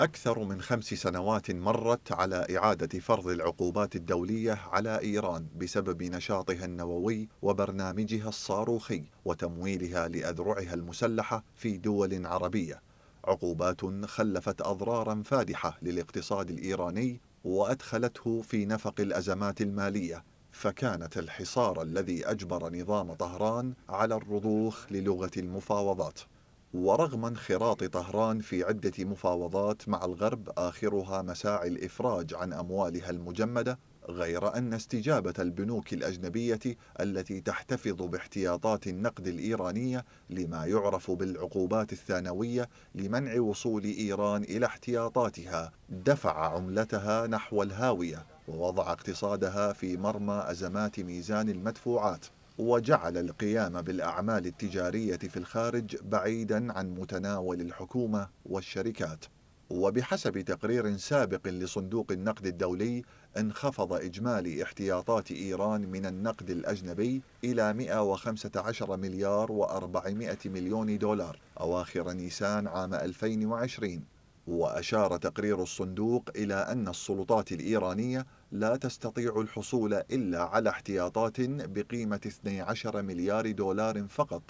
أكثر من خمس سنوات مرت على إعادة فرض العقوبات الدولية على إيران بسبب نشاطها النووي وبرنامجها الصاروخي وتمويلها لأذرعها المسلحة في دول عربية عقوبات خلفت أضرارا فادحة للاقتصاد الإيراني وأدخلته في نفق الأزمات المالية فكانت الحصار الذي أجبر نظام طهران على الرضوخ للغة المفاوضات ورغم انخراط طهران في عدة مفاوضات مع الغرب آخرها مساعي الإفراج عن أموالها المجمدة غير أن استجابة البنوك الأجنبية التي تحتفظ باحتياطات النقد الإيرانية لما يعرف بالعقوبات الثانوية لمنع وصول إيران إلى احتياطاتها دفع عملتها نحو الهاوية ووضع اقتصادها في مرمى أزمات ميزان المدفوعات وجعل القيام بالأعمال التجارية في الخارج بعيدا عن متناول الحكومة والشركات وبحسب تقرير سابق لصندوق النقد الدولي انخفض إجمالي احتياطات إيران من النقد الأجنبي إلى 115 مليار و400 مليون دولار أواخر نيسان عام 2020 وأشار تقرير الصندوق إلى أن السلطات الإيرانية لا تستطيع الحصول إلا على احتياطات بقيمة 12 مليار دولار فقط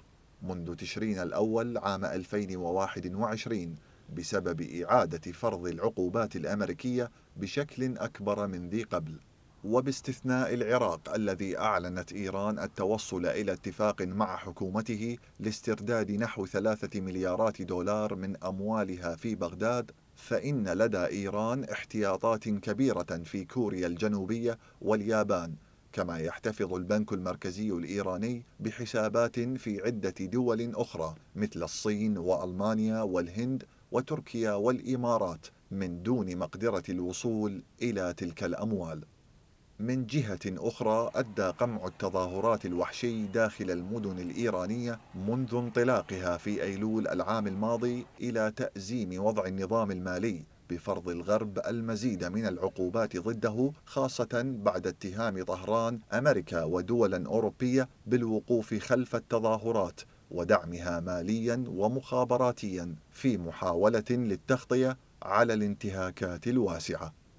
منذ تشرين الأول عام 2021 بسبب إعادة فرض العقوبات الأمريكية بشكل أكبر من ذي قبل وباستثناء العراق الذي أعلنت إيران التوصل إلى اتفاق مع حكومته لاسترداد نحو ثلاثة مليارات دولار من أموالها في بغداد فإن لدى إيران احتياطات كبيرة في كوريا الجنوبية واليابان كما يحتفظ البنك المركزي الإيراني بحسابات في عدة دول أخرى مثل الصين وألمانيا والهند وتركيا والإمارات من دون مقدرة الوصول إلى تلك الأموال من جهة أخرى أدى قمع التظاهرات الوحشي داخل المدن الإيرانية منذ انطلاقها في أيلول العام الماضي إلى تأزيم وضع النظام المالي بفرض الغرب المزيد من العقوبات ضده خاصة بعد اتهام طهران أمريكا ودولا أوروبية بالوقوف خلف التظاهرات ودعمها ماليا ومخابراتيا في محاولة للتغطية على الانتهاكات الواسعة